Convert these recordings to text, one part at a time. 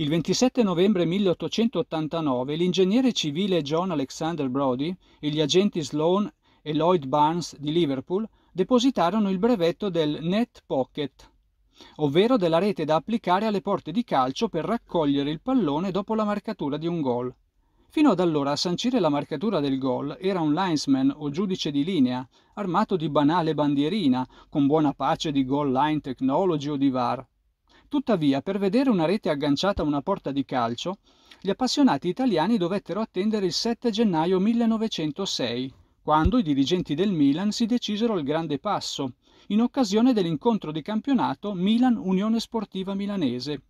Il 27 novembre 1889 l'ingegnere civile John Alexander Brody e gli agenti Sloan e Lloyd Barnes di Liverpool depositarono il brevetto del Net Pocket, ovvero della rete da applicare alle porte di calcio per raccogliere il pallone dopo la marcatura di un gol. Fino ad allora a sancire la marcatura del gol era un linesman o giudice di linea, armato di banale bandierina, con buona pace di goal line technology o di VAR. Tuttavia, per vedere una rete agganciata a una porta di calcio, gli appassionati italiani dovettero attendere il 7 gennaio 1906, quando i dirigenti del Milan si decisero al grande passo, in occasione dell'incontro di campionato Milan-Unione Sportiva Milanese,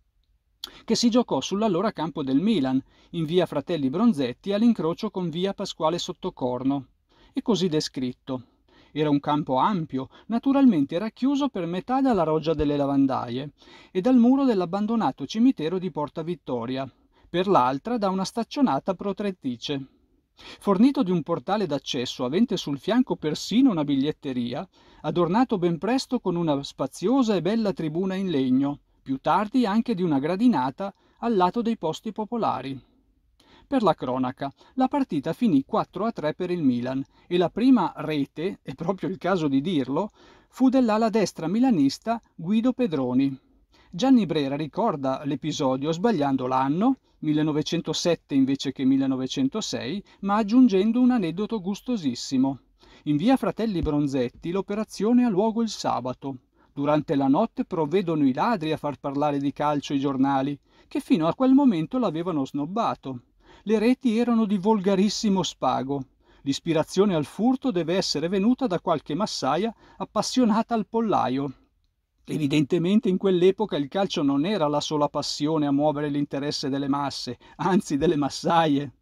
che si giocò sull'allora campo del Milan, in via Fratelli Bronzetti all'incrocio con via Pasquale Sottocorno. È così descritto. Era un campo ampio, naturalmente racchiuso per metà dalla roggia delle lavandaie e dal muro dell'abbandonato cimitero di Porta Vittoria, per l'altra da una staccionata protrettice. Fornito di un portale d'accesso avente sul fianco persino una biglietteria, adornato ben presto con una spaziosa e bella tribuna in legno, più tardi anche di una gradinata al lato dei posti popolari. Per la cronaca, la partita finì 4-3 per il Milan e la prima rete, è proprio il caso di dirlo, fu dell'ala destra milanista Guido Pedroni. Gianni Brera ricorda l'episodio sbagliando l'anno, 1907 invece che 1906, ma aggiungendo un aneddoto gustosissimo. In via Fratelli Bronzetti l'operazione ha luogo il sabato. Durante la notte provvedono i ladri a far parlare di calcio i giornali, che fino a quel momento l'avevano snobbato. Le reti erano di volgarissimo spago. L'ispirazione al furto deve essere venuta da qualche massaia appassionata al pollaio. Evidentemente in quell'epoca il calcio non era la sola passione a muovere l'interesse delle masse, anzi delle massaie.